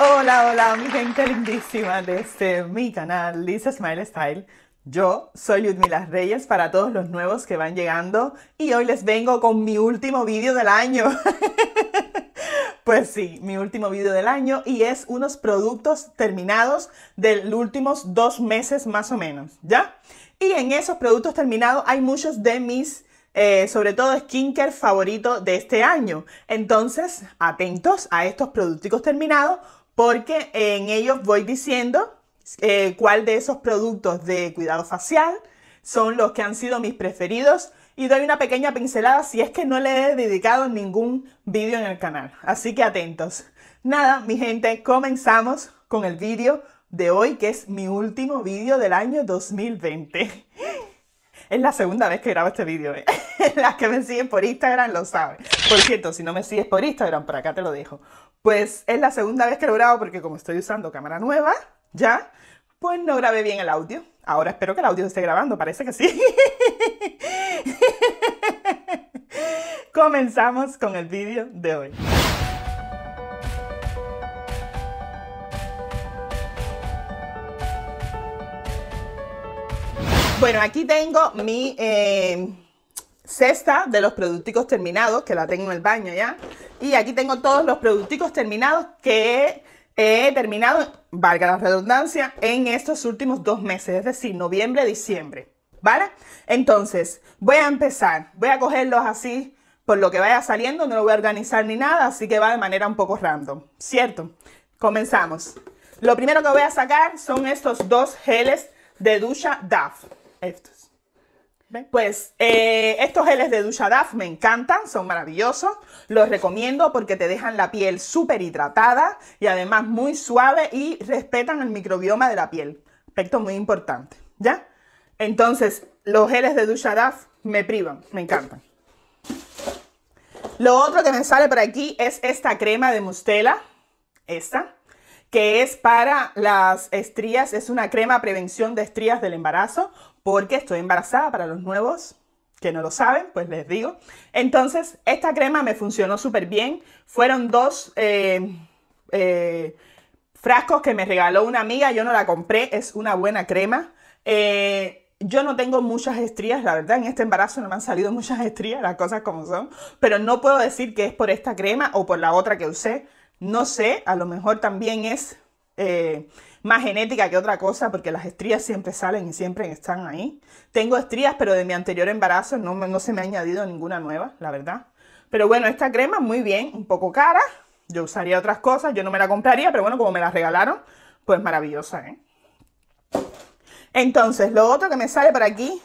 Hola, hola, mi gente lindísima este mi canal Lisa Smile Style. Yo soy Ludmila Reyes para todos los nuevos que van llegando y hoy les vengo con mi último vídeo del año. Pues sí, mi último vídeo del año y es unos productos terminados de los últimos dos meses más o menos, ¿ya? Y en esos productos terminados hay muchos de mis, eh, sobre todo skincare favorito de este año. Entonces, atentos a estos productos terminados porque en ellos voy diciendo eh, cuál de esos productos de cuidado facial son los que han sido mis preferidos y doy una pequeña pincelada si es que no le he dedicado ningún vídeo en el canal. Así que atentos. Nada, mi gente, comenzamos con el vídeo de hoy, que es mi último vídeo del año 2020. Es la segunda vez que grabo este vídeo. ¿eh? Las que me siguen por Instagram lo saben. Por cierto, si no me sigues por Instagram, por acá te lo dejo pues es la segunda vez que lo grabo porque como estoy usando cámara nueva, ya, pues no grabé bien el audio. Ahora espero que el audio esté grabando, parece que sí. Comenzamos con el vídeo de hoy. Bueno, aquí tengo mi eh, cesta de los producticos terminados, que la tengo en el baño ya. Y aquí tengo todos los producticos terminados que he terminado, valga la redundancia, en estos últimos dos meses, es decir, noviembre, diciembre. ¿Vale? Entonces, voy a empezar. Voy a cogerlos así por lo que vaya saliendo, no lo voy a organizar ni nada, así que va de manera un poco random, ¿cierto? Comenzamos. Lo primero que voy a sacar son estos dos geles de ducha DAF. Estos. Pues eh, estos geles de Dushadaf me encantan, son maravillosos, los recomiendo porque te dejan la piel súper hidratada y además muy suave y respetan el microbioma de la piel, aspecto muy importante, ¿ya? Entonces, los geles de Dushadaf me privan, me encantan. Lo otro que me sale por aquí es esta crema de Mustela, esta, que es para las estrías, es una crema prevención de estrías del embarazo, porque estoy embarazada para los nuevos que no lo saben, pues les digo. Entonces, esta crema me funcionó súper bien. Fueron dos eh, eh, frascos que me regaló una amiga, yo no la compré, es una buena crema. Eh, yo no tengo muchas estrías, la verdad, en este embarazo no me han salido muchas estrías, las cosas como son, pero no puedo decir que es por esta crema o por la otra que usé. No sé, a lo mejor también es eh, más genética que otra cosa, porque las estrías siempre salen y siempre están ahí. Tengo estrías, pero de mi anterior embarazo no, no se me ha añadido ninguna nueva, la verdad. Pero bueno, esta crema muy bien, un poco cara. Yo usaría otras cosas, yo no me la compraría, pero bueno, como me la regalaron, pues maravillosa, ¿eh? Entonces, lo otro que me sale por aquí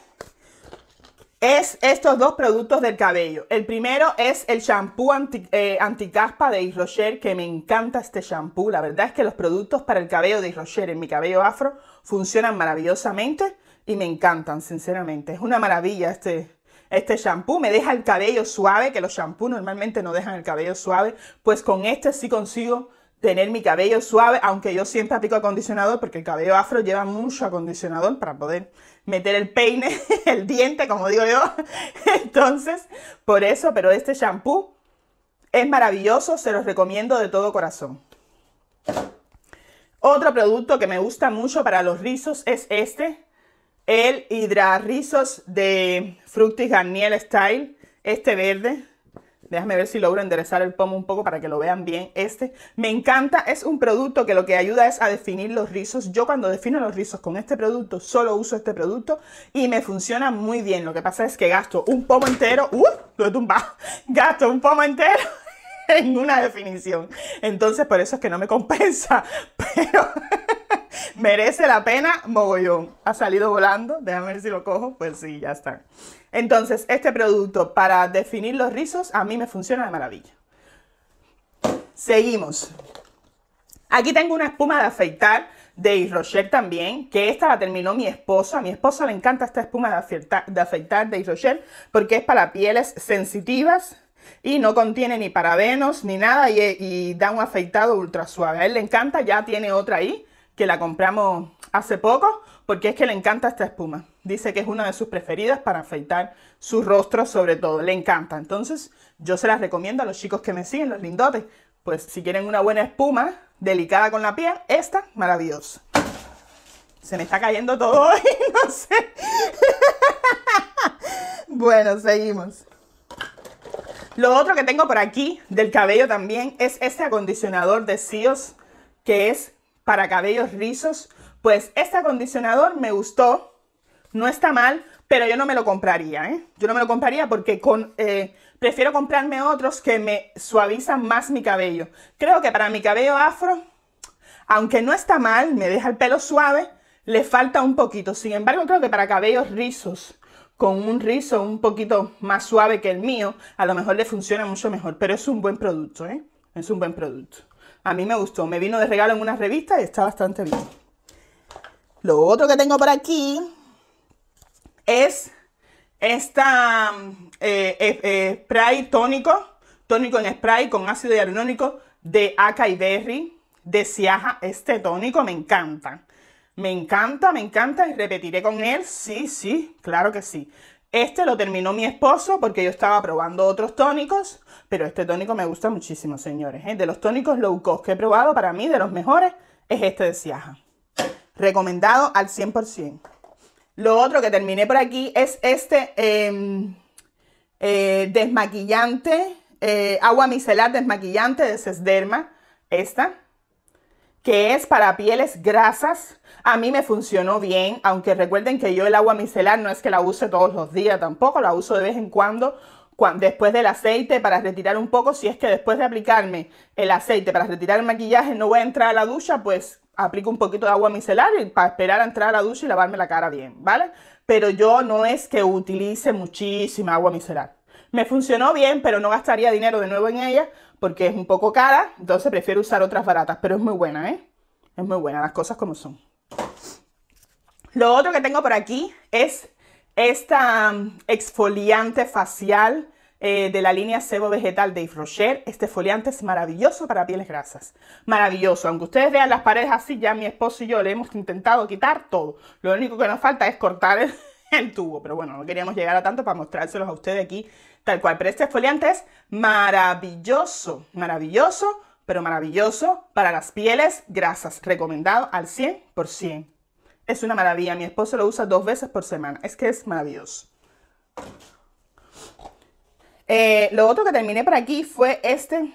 es estos dos productos del cabello. El primero es el shampoo anti, eh, anticaspa de Yves que me encanta este shampoo. La verdad es que los productos para el cabello de Yves en mi cabello afro funcionan maravillosamente y me encantan, sinceramente. Es una maravilla este, este shampoo, me deja el cabello suave, que los shampoos normalmente no dejan el cabello suave, pues con este sí consigo tener mi cabello suave, aunque yo siempre aplico acondicionador porque el cabello afro lleva mucho acondicionador para poder meter el peine, el diente, como digo yo. Entonces, por eso, pero este shampoo es maravilloso, se los recomiendo de todo corazón. Otro producto que me gusta mucho para los rizos es este, el Hidra Rizos de Fructis Garnier Style, este verde, Déjame ver si logro enderezar el pomo un poco para que lo vean bien. Este me encanta, es un producto que lo que ayuda es a definir los rizos. Yo cuando defino los rizos con este producto, solo uso este producto y me funciona muy bien. Lo que pasa es que gasto un pomo entero, ¡uh! Lo he tumbado. Gasto un pomo entero en una definición. Entonces, por eso es que no me compensa, pero merece la pena mogollón. Ha salido volando, déjame ver si lo cojo, pues sí, ya está. Entonces, este producto para definir los rizos a mí me funciona de maravilla. Seguimos. Aquí tengo una espuma de afeitar de Yves también, que esta la terminó mi esposo. A mi esposa le encanta esta espuma de afeitar de, afeitar porque es para pieles sensitivas y no contiene ni parabenos ni nada y, y da un afeitado ultra suave. A él le encanta, ya tiene otra ahí que la compramos hace poco porque es que le encanta esta espuma. Dice que es una de sus preferidas para afeitar su rostro, sobre todo. Le encanta. Entonces, yo se las recomiendo a los chicos que me siguen, los lindotes. Pues si quieren una buena espuma, delicada con la piel, esta, maravillosa. Se me está cayendo todo hoy, no sé. bueno, seguimos. Lo otro que tengo por aquí del cabello también es este acondicionador de Sios que es para cabellos rizos. Pues este acondicionador me gustó no está mal, pero yo no me lo compraría, ¿eh? Yo no me lo compraría porque eh, prefiero comprarme otros que me suavizan más mi cabello. Creo que para mi cabello afro, aunque no está mal, me deja el pelo suave, le falta un poquito. Sin embargo, creo que para cabellos rizos, con un rizo un poquito más suave que el mío, a lo mejor le funciona mucho mejor. Pero es un buen producto, ¿eh? Es un buen producto. A mí me gustó. Me vino de regalo en una revista y está bastante bien. Lo otro que tengo por aquí es esta eh, eh, eh, spray tónico, tónico en spray con ácido hialurónico de Acai Berry, de Siaja. Este tónico me encanta. Me encanta, me encanta y repetiré con él. Sí, sí, claro que sí. Este lo terminó mi esposo porque yo estaba probando otros tónicos, pero este tónico me gusta muchísimo, señores. De los tónicos low cost que he probado, para mí de los mejores es este de Siaja. Recomendado al 100%. Lo otro que terminé por aquí es este em, eh, desmaquillante, eh, agua micelar desmaquillante de Sesderma, esta, que es para pieles grasas. A mí me funcionó bien, aunque recuerden que yo el agua micelar no es que la use todos los días tampoco, la uso de vez en cuando después del aceite para retirar un poco, si es que después de aplicarme el aceite para retirar el maquillaje no voy a entrar a la ducha, pues aplico un poquito de agua micelar para esperar a entrar a la ducha y lavarme la cara bien, ¿vale? Pero yo no es que utilice muchísima agua micelar. Me funcionó bien, pero no gastaría dinero de nuevo en ella porque es un poco cara, entonces prefiero usar otras baratas, pero es muy buena, ¿eh? Es muy buena, las cosas como son. Lo otro que tengo por aquí es esta mm, exfoliante facial eh, de la línea Sebo Vegetal de Yves Este foliante es maravilloso para pieles grasas. Maravilloso. Aunque ustedes vean las paredes así, ya mi esposo y yo le hemos intentado quitar todo. Lo único que nos falta es cortar el, tubo. Pero bueno, no queríamos llegar a tanto para mostrárselos a ustedes aquí tal cual. Pero este foliante es maravilloso, maravilloso, pero maravilloso para las pieles grasas. Recomendado al 100%. Es una maravilla. Mi esposo lo usa dos veces por semana. Es que es maravilloso. Eh, lo otro que terminé por aquí fue este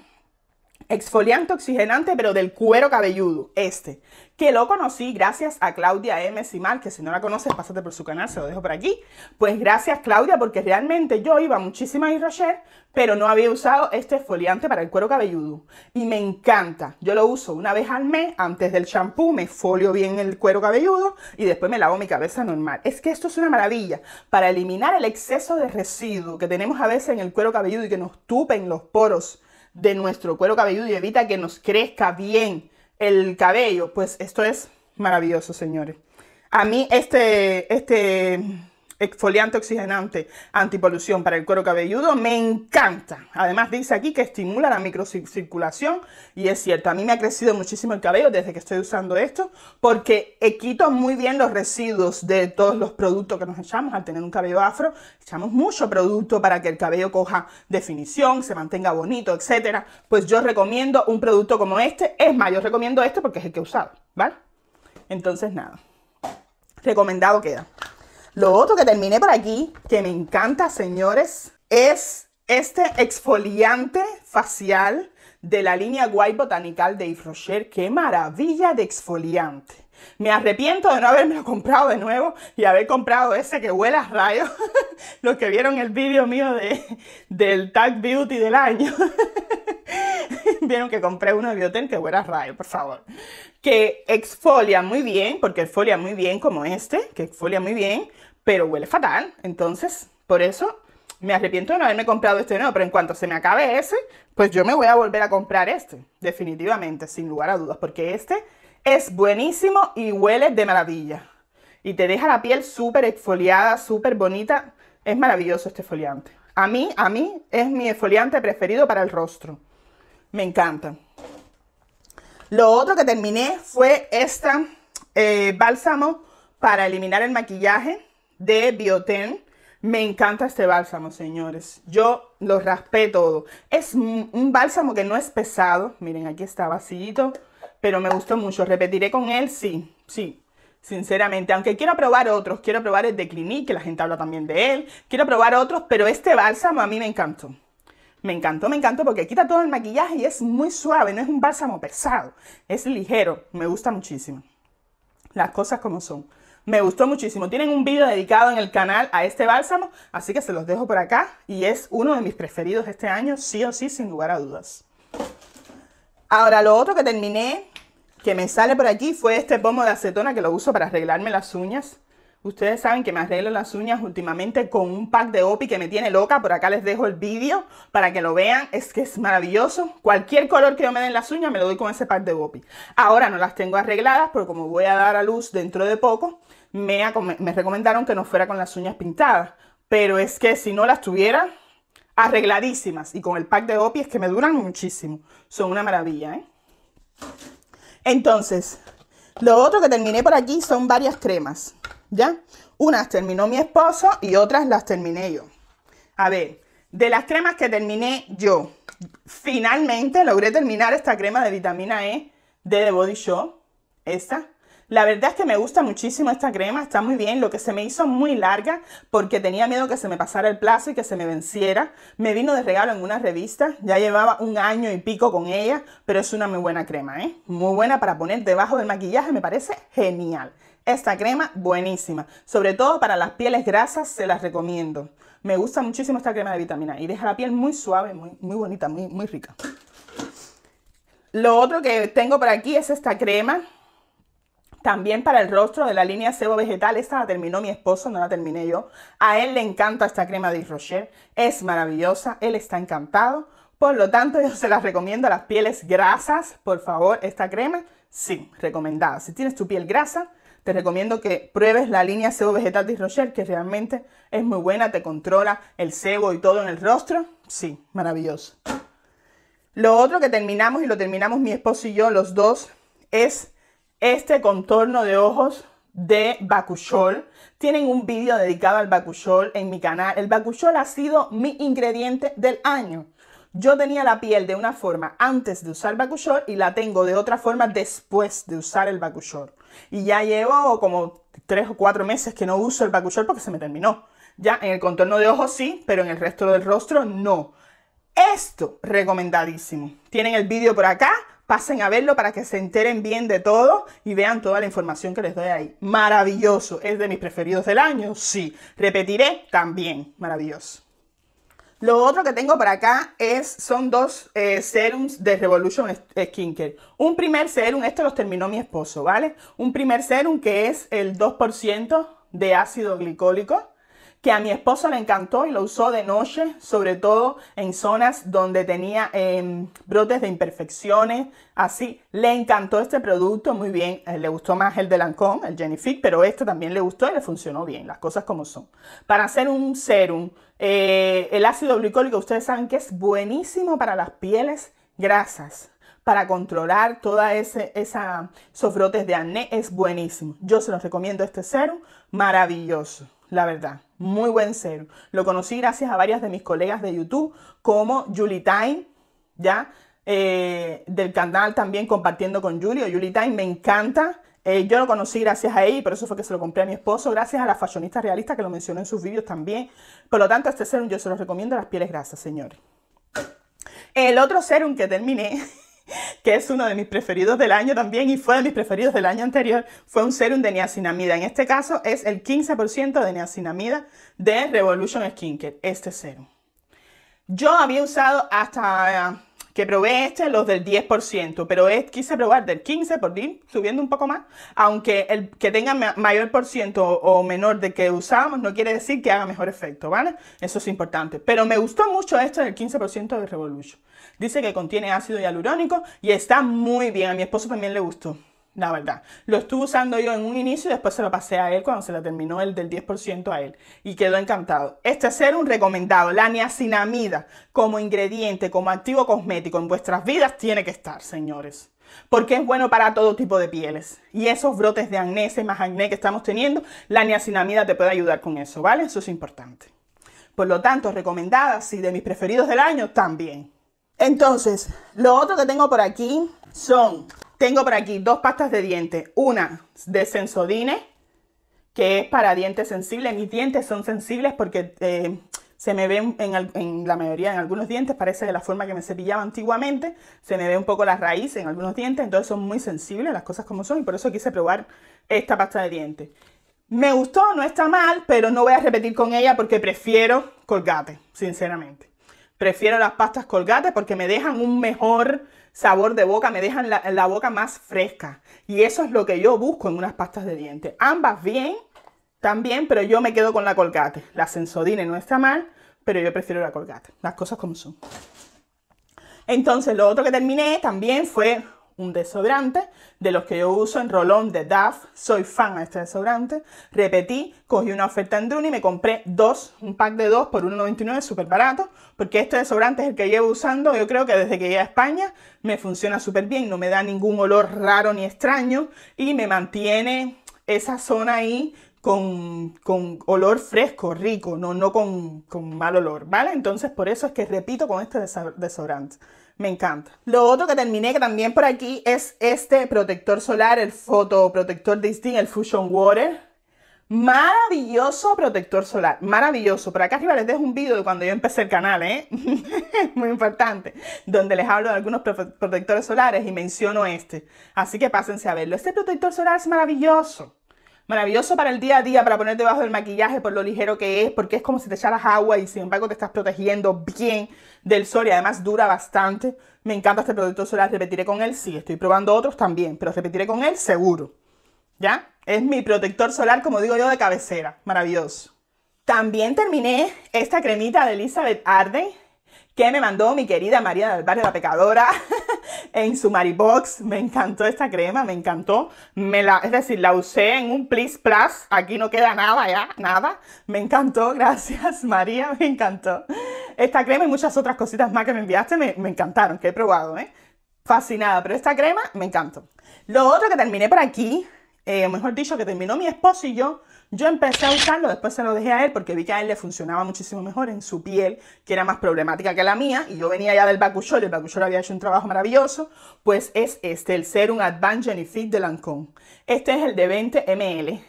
exfoliante oxigenante, pero del cuero cabelludo, este, que lo conocí gracias a Claudia M. Simal, que si no la conoces, pásate por su canal, se lo dejo por aquí. Pues gracias Claudia, porque realmente yo iba muchísimo a Rocher, pero no había usado este exfoliante para el cuero cabelludo. Y me encanta, yo lo uso una vez al mes, antes del shampoo, me folio bien el cuero cabelludo y después me lavo mi cabeza normal. Es que esto es una maravilla para eliminar el exceso de residuo que tenemos a veces en el cuero cabelludo y que nos tupen los poros de nuestro cuero cabelludo y evita que nos crezca bien el cabello. Pues esto es maravilloso, señores. A mí este, este exfoliante oxigenante antipolución para el cuero cabelludo, me encanta. Además dice aquí que estimula la microcirculación y es cierto, a mí me ha crecido muchísimo el cabello desde que estoy usando esto porque quito muy bien los residuos de todos los productos que nos echamos al tener un cabello afro, echamos mucho producto para que el cabello coja definición, se mantenga bonito, etcétera. Pues yo recomiendo un producto como este, es más, yo recomiendo este porque es el que he usado, ¿vale? Entonces nada, recomendado queda. Lo otro que terminé por aquí, que me encanta, señores, es este exfoliante facial de la línea White Botanical de Yves ¡Qué maravilla de exfoliante! Me arrepiento de no haberme lo comprado de nuevo y haber comprado ese que huele a rayo. Los que vieron el vídeo mío de, del Tag Beauty del año. vieron que compré uno de Bioten que huele a rayo, por favor. Que exfolia muy bien, porque exfolia muy bien como este, que exfolia muy bien, pero huele fatal. Entonces, por eso me arrepiento de no haberme comprado este nuevo, pero en cuanto se me acabe ese, pues yo me voy a volver a comprar este, definitivamente, sin lugar a dudas, porque este es buenísimo y huele de maravilla. Y te deja la piel súper exfoliada, súper bonita. Es maravilloso este exfoliante. A mí, a mí, es mi exfoliante preferido para el rostro. Me encanta Lo otro que terminé fue este bálsamo para eliminar el maquillaje de Bioten. Me encanta este bálsamo, señores. Yo lo raspé todo. Es un bálsamo que no es pesado. Miren, aquí está vacío, pero me gustó mucho. ¿Repetiré con él? Sí, sí. Sinceramente, aunque quiero probar otros, quiero probar el de Clinique, que la gente habla también de él, quiero probar otros, pero este bálsamo a mí me encantó. Me encantó, me encantó porque quita todo el maquillaje y es muy suave, no es un bálsamo pesado, es ligero, me gusta muchísimo. Las cosas como son. Me gustó muchísimo. Tienen un vídeo dedicado en el canal a este bálsamo, así que se los dejo por acá y es uno de mis preferidos este año, sí o sí, sin lugar a dudas. Ahora, lo otro que terminé, que me sale por aquí, fue este pomo de acetona que lo uso para arreglarme las uñas. Ustedes saben que me arreglo las uñas últimamente con un pack de OPI que me tiene loca. Por acá les dejo el vídeo para que lo vean. Es que es maravilloso. Cualquier color que yo me den las uñas me lo doy con ese pack de OPI. Ahora no las tengo arregladas porque como voy a dar a luz dentro de poco, me, me recomendaron que no fuera con las uñas pintadas. Pero es que si no las tuviera arregladísimas y con el pack de OPI es que me duran muchísimo. Son una maravilla, ¿eh? Entonces, lo otro que terminé por aquí son varias cremas. ¿ya? Unas terminó mi esposo y otras las terminé yo. A ver, de las cremas que terminé yo, finalmente logré terminar esta crema de vitamina E de The Body Shop, esta, la verdad es que me gusta muchísimo esta crema, está muy bien. Lo que se me hizo muy larga porque tenía miedo que se me pasara el plazo y que se me venciera. Me vino de regalo en una revista, ya llevaba un año y pico con ella, pero es una muy buena crema, ¿eh? Muy buena para poner debajo del maquillaje, me parece genial. Esta crema buenísima, sobre todo para las pieles grasas se las recomiendo. Me gusta muchísimo esta crema de vitamina e, y deja la piel muy suave, muy, muy bonita, muy, muy rica. Lo otro que tengo por aquí es esta crema también para el rostro de la línea Sebo Vegetal, esta la terminó mi esposo, no la terminé yo. A él le encanta esta crema de Rocher, es maravillosa, él está encantado. Por lo tanto, yo se la recomiendo a las pieles grasas, por favor, esta crema, sí, recomendada. Si tienes tu piel grasa, te recomiendo que pruebes la línea Sebo Vegetal de Rocher, que realmente es muy buena, te controla el sebo y todo en el rostro, sí, maravilloso. Lo otro que terminamos y lo terminamos mi esposo y yo, los dos, es este contorno de ojos de Bakushol. Tienen un vídeo dedicado al Bakushol en mi canal. El Bakushol ha sido mi ingrediente del año. Yo tenía la piel de una forma antes de usar Bakushol y la tengo de otra forma después de usar el Bakushol. Y ya llevo como tres o cuatro meses que no uso el Bakushol porque se me terminó. Ya en el contorno de ojos sí, pero en el resto del rostro no. Esto recomendadísimo. Tienen el vídeo por acá, Pasen a verlo para que se enteren bien de todo y vean toda la información que les doy ahí. Maravilloso. ¿Es de mis preferidos del año? Sí. Repetiré también. Maravilloso. Lo otro que tengo para acá es, son dos eh, serums de Revolution eh, Skincare. Un primer serum, esto los terminó mi esposo, ¿vale? Un primer serum que es el 2% de ácido glicólico que a mi esposo le encantó y lo usó de noche, sobre todo en zonas donde tenía em, brotes de imperfecciones. Así, le encantó este producto, muy bien. Eh, le gustó más el de Lancôme, el Genifique, pero este también le gustó y le funcionó bien, las cosas como son. Para hacer un serum, eh, el ácido glicólico, ustedes saben que es buenísimo para las pieles grasas para controlar toda esos brotes de acné es buenísimo. Yo se los recomiendo este serum, maravilloso la verdad. Muy buen serum. Lo conocí gracias a varias de mis colegas de YouTube, como Julie Time, ¿ya? Eh, del canal también compartiendo con Julio. Julie Time me encanta. Eh, yo lo conocí gracias a ella, por eso fue que se lo compré a mi esposo, gracias a la fashionista realista que lo mencionó en sus vídeos también. Por lo tanto, este serum yo se lo recomiendo a las pieles grasas, señores. El otro serum que terminé que es uno de mis preferidos del año también y fue de mis preferidos del año anterior, fue un serum de niacinamida. En este caso es el 15% de niacinamida de Revolution Skincare, este serum. Yo había usado hasta eh, que probé este, los del 10%, pero es, quise probar del 15% por ir subiendo un poco más, aunque el que tenga mayor por ciento o menor de que usábamos no quiere decir que haga mejor efecto, ¿vale? Eso es importante. Pero me gustó mucho este del 15% de Revolution. Dice que contiene ácido hialurónico y está muy bien. A mi esposo también le gustó. La verdad, lo estuve usando yo en un inicio y después se lo pasé a él cuando se le terminó el del 10% a él y quedó encantado. Este un recomendado, la niacinamida, como ingrediente, como activo cosmético en vuestras vidas, tiene que estar, señores porque es bueno para todo tipo de pieles. Y esos brotes de acné, ese más acné que estamos teniendo, la niacinamida te puede ayudar con eso, ¿vale? Eso es importante. Por lo tanto, recomendada, y de mis preferidos del año también. Entonces, lo otro que tengo por aquí son, tengo por aquí dos pastas de dientes. Una de Sensodyne, que es para dientes sensibles. Mis dientes son sensibles porque eh, se me ven en, en, la mayoría, en algunos dientes, parece de la forma que me cepillaba antiguamente. Se me ve un poco la raíz en algunos dientes, entonces son muy sensibles las cosas como son y por eso quise probar esta pasta de dientes. Me gustó, no está mal, pero no voy a repetir con ella porque prefiero colgate, sinceramente. Prefiero las pastas colgate porque me dejan un mejor sabor de boca, me dejan la, boca más fresca. Y eso es lo que yo busco en unas pastas de dientes. Ambas bien, también, pero yo me quedo con la colgate. La sensodine no está mal, pero yo prefiero la colgate. Las cosas como son. Entonces, lo otro que terminé también fue un desodorante de los que yo uso en Rolón de DAF. Soy fan a este desodorante. Repetí, cogí una oferta en Druni y me compré dos, un pack de dos por 1,99, súper barato, porque este desodorante es el que llevo usando, yo creo que desde que llegué a España me funciona súper bien, no me da ningún olor raro ni extraño y me mantiene esa zona ahí con, con, olor fresco, rico, no, no con, con, mal olor, ¿vale? Entonces, por eso es que repito con este desodorante. Me encanta. Lo otro que terminé que también por aquí es este protector solar, el fotoprotector de Steam, el Fusion Water. Maravilloso protector solar, maravilloso. Por acá arriba les dejo un vídeo de cuando yo empecé el canal, ¿eh? Muy importante, donde les hablo de algunos protectores solares y menciono este. Así que pásense a verlo. Este protector solar es maravilloso. Maravilloso para el día a día, para poner debajo del maquillaje por lo ligero que es, porque es como si te echaras agua y sin embargo te estás protegiendo bien del sol y además dura bastante. Me encanta este protector solar, repetiré con él, sí, estoy probando otros también, pero repetiré con él seguro. ¿Ya? Es mi protector solar, como digo yo, de cabecera. Maravilloso. También terminé esta cremita de Elizabeth Arden que me mandó mi querida María del Barrio La Pecadora. en su Maribox. Me encantó esta crema, me encantó. Me la, es decir, la usé en un plus Plus. Aquí no queda nada ya, nada. Me encantó, gracias María, me encantó. Esta crema y muchas otras cositas más que me enviaste me, encantaron, que he probado, ¿eh? Fascinada, pero esta crema me encantó. Lo otro que terminé por aquí, eh, mejor dicho, que terminó mi esposo y yo, yo empecé a usarlo, después se lo dejé a él porque vi que a él le funcionaba muchísimo mejor en su piel, que era más problemática que la mía, y yo venía ya del Bakushol, el Bakushol había hecho un trabajo maravilloso, pues es este, el Serum Advanced Genifique de Lancôme. Este es el de 20 ml,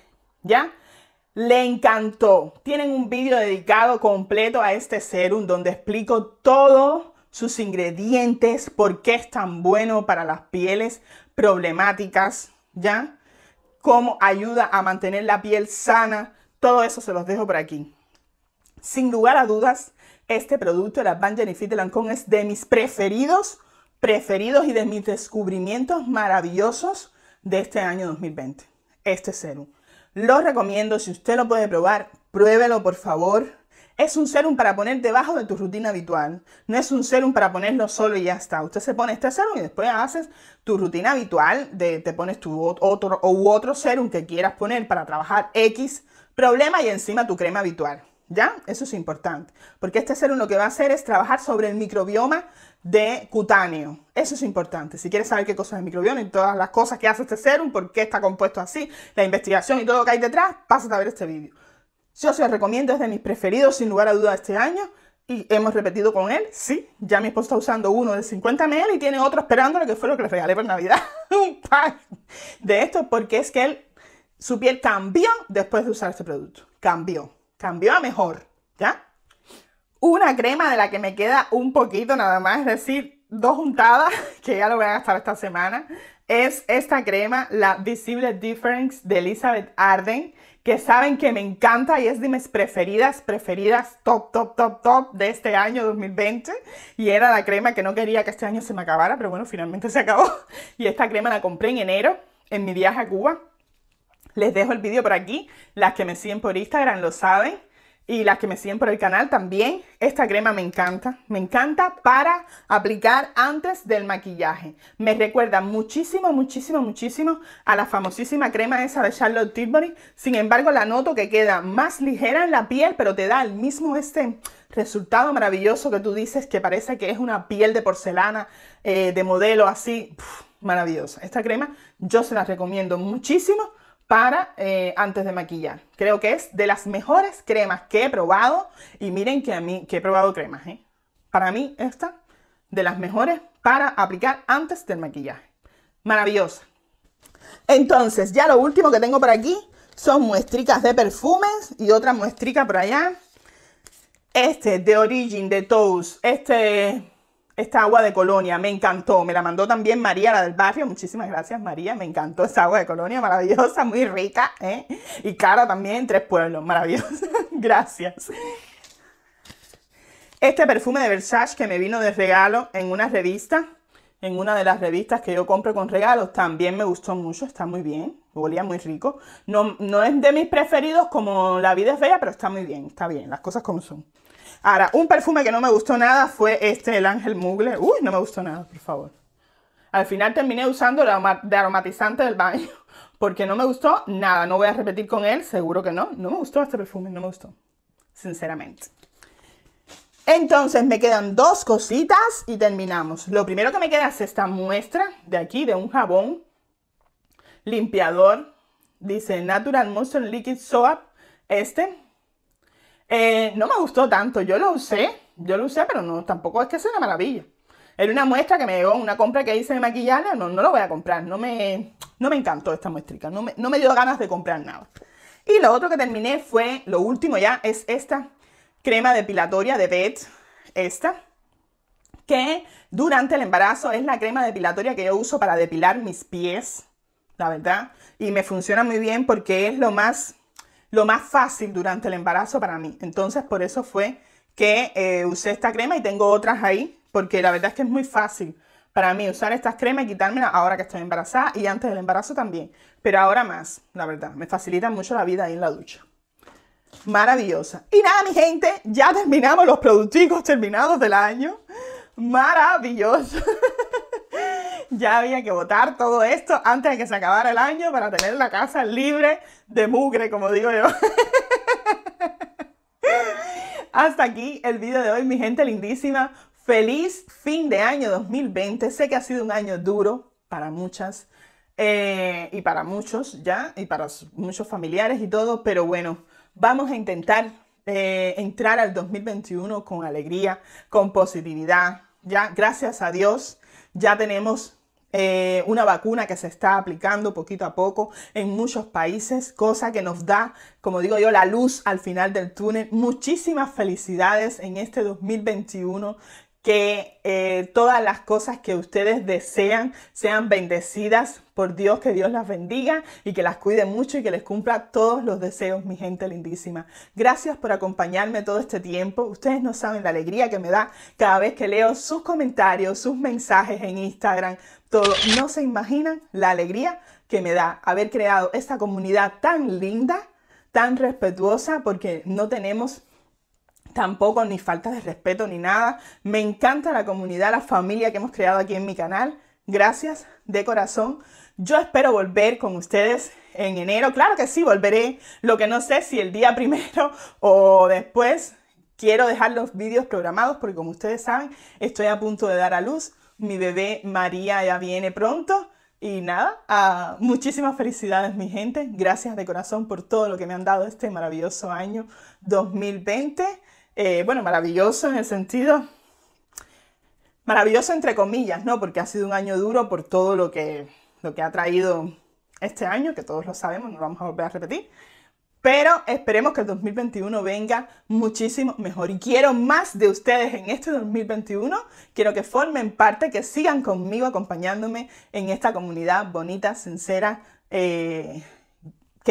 ¿ya? Le encantó. Tienen un vídeo dedicado completo a este serum donde explico todos sus ingredientes, por qué es tan bueno para las pieles problemáticas, ¿ya? cómo ayuda a mantener la piel sana, todo eso se los dejo por aquí. Sin lugar a dudas, este producto, de Advanced Benefit de Lancôme, es de mis preferidos, preferidos y de mis descubrimientos maravillosos de este año 2020. Este serum. Lo recomiendo, si usted lo puede probar, pruébelo por favor. Es un serum para poner debajo de tu rutina habitual. No es un serum para ponerlo solo y ya está. Usted se pone este serum y después haces tu rutina habitual. De, te pones tu otro u otro serum que quieras poner para trabajar X problema y encima tu crema habitual. ¿Ya? Eso es importante. Porque este serum lo que va a hacer es trabajar sobre el microbioma de cutáneo. Eso es importante. Si quieres saber qué cosas es el microbioma y todas las cosas que hace este serum, por qué está compuesto así, la investigación y todo lo que hay detrás, pásate a ver este vídeo. Yo se lo recomiendo, es de mis preferidos sin lugar a dudas este año. Y hemos repetido con él, sí, ya mi esposo está usando uno de 50 ml y tiene otro esperándole, que fue lo que le regalé por Navidad, un pack de estos porque es que él, su piel cambió después de usar este producto. Cambió, cambió a mejor, ¿ya? Una crema de la que me queda un poquito nada más, es decir, dos juntadas, que ya lo voy a gastar esta semana, es esta crema, la Visible Difference de Elizabeth Arden que saben que me encanta y es de mis preferidas, preferidas, top, top, top, top de este año 2020. Y era la crema que no quería que este año se me acabara, pero bueno, finalmente se acabó. Y esta crema la compré en enero en mi viaje a Cuba. Les dejo el vídeo por aquí. Las que me siguen por Instagram lo saben y las que me siguen por el canal también. Esta crema me encanta, me encanta para aplicar antes del maquillaje. Me recuerda muchísimo, muchísimo, muchísimo a la famosísima crema esa de Charlotte Tilbury. Sin embargo, la noto que queda más ligera en la piel, pero te da el mismo este resultado maravilloso que tú dices que parece que es una piel de porcelana, eh, de modelo así, maravillosa. Esta crema yo se la recomiendo muchísimo para eh, antes de maquillar. Creo que es de las mejores cremas que he probado. Y miren que a mí, que he probado cremas, ¿eh? Para mí esta, de las mejores para aplicar antes del maquillaje. Maravillosa. Entonces, ya lo último que tengo por aquí son muestricas de perfumes y otra muestrica por allá. Este de Origin, de Toast, este esta agua de colonia, me encantó. Me la mandó también María, la del barrio. Muchísimas gracias, María. Me encantó esta agua de colonia, maravillosa, muy rica, ¿eh? Y cara también, tres pueblos, maravillosa. gracias. Este perfume de Versace que me vino de regalo en una revista, en una de las revistas que yo compro con regalos, también me gustó mucho, está muy bien, olía muy rico. No, no es de mis preferidos como La vida es bella, pero está muy bien, está bien, las cosas como son. Ahora, un perfume que no me gustó nada fue este, el Ángel Mugle. Uy, no me gustó nada, por favor. Al final terminé usando el de aromatizante del baño porque no me gustó nada. No voy a repetir con él, seguro que no. No me gustó este perfume, no me gustó, sinceramente. Entonces me quedan dos cositas y terminamos. Lo primero que me queda es esta muestra de aquí, de un jabón limpiador. Dice Natural Moisture Liquid Soap. Este, eh, no me gustó tanto, yo lo usé, yo lo usé, pero no, tampoco es que sea una maravilla. Era una muestra que me llegó, una compra que hice de maquillana, no, lo voy a comprar, no me, me encantó esta muestrica, no me, dio ganas de comprar nada. Y lo otro que terminé fue, lo último ya, es esta crema depilatoria de BET, esta, que durante el embarazo es la crema depilatoria que yo uso para depilar mis pies, la verdad, y me funciona muy bien porque es lo más lo más fácil durante el embarazo para mí. Entonces, por eso fue que eh, usé esta crema y tengo otras ahí, porque la verdad es que es muy fácil para mí usar estas cremas y quitármelas ahora que estoy embarazada y antes del embarazo también. Pero ahora más, la verdad, me facilita mucho la vida ahí en la ducha. Maravillosa. Y nada, mi gente, ya terminamos los productivos terminados del año. Maravilloso. ya había que votar todo esto antes de que se acabara el año para tener la casa libre de mugre, como digo yo. Hasta aquí el video de hoy, mi gente lindísima. Feliz fin de año 2020. Sé que ha sido un año duro para muchas eh, y para muchos ya, y para muchos familiares y todo, pero bueno, vamos a intentar eh, entrar al 2021 con alegría, con positividad. Ya, gracias a Dios, ya tenemos eh, una vacuna que se está aplicando poquito a poco en muchos países, cosa que nos da, como digo yo, la luz al final del túnel. Muchísimas felicidades en este 2021 que eh, todas las cosas que ustedes desean sean bendecidas por Dios, que Dios las bendiga y que las cuide mucho y que les cumpla todos los deseos, mi gente lindísima. Gracias por acompañarme todo este tiempo. Ustedes no saben la alegría que me da cada vez que leo sus comentarios, sus mensajes en Instagram, todo. No se imaginan la alegría que me da haber creado esta comunidad tan linda, tan respetuosa, porque no tenemos tampoco ni falta de respeto ni nada. Me encanta la comunidad, la familia que hemos creado aquí en mi canal. Gracias de corazón. Yo espero volver con ustedes en enero. Claro que sí, volveré. Lo que no sé si el día primero o después. Quiero dejar los vídeos programados porque como ustedes saben, estoy a punto de dar a luz. Mi bebé María ya viene pronto. Y nada, ah, muchísimas felicidades mi gente. Gracias de corazón por todo lo que me han dado este maravilloso año 2020. Eh, bueno, maravilloso en el sentido, maravilloso entre comillas, ¿no? Porque ha sido un año duro por todo lo que, lo que ha traído este año, que todos lo sabemos, no lo vamos a volver a repetir. Pero esperemos que el 2021 venga muchísimo mejor. Y quiero más de ustedes en este 2021. Quiero que formen parte, que sigan conmigo acompañándome en esta comunidad bonita, sincera, eh,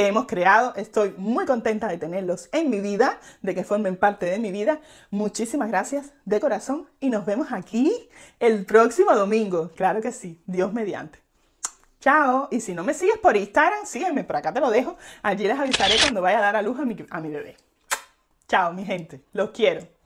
hemos creado. Estoy muy contenta de tenerlos en mi vida, de que formen parte de mi vida. Muchísimas gracias de corazón y nos vemos aquí el próximo domingo. Claro que sí, Dios mediante. Chao. Y si no me sigues por Instagram, sígueme, por acá te lo dejo. Allí les avisaré cuando vaya a dar a luz a mi, a mi bebé. Chao, mi gente. Los quiero.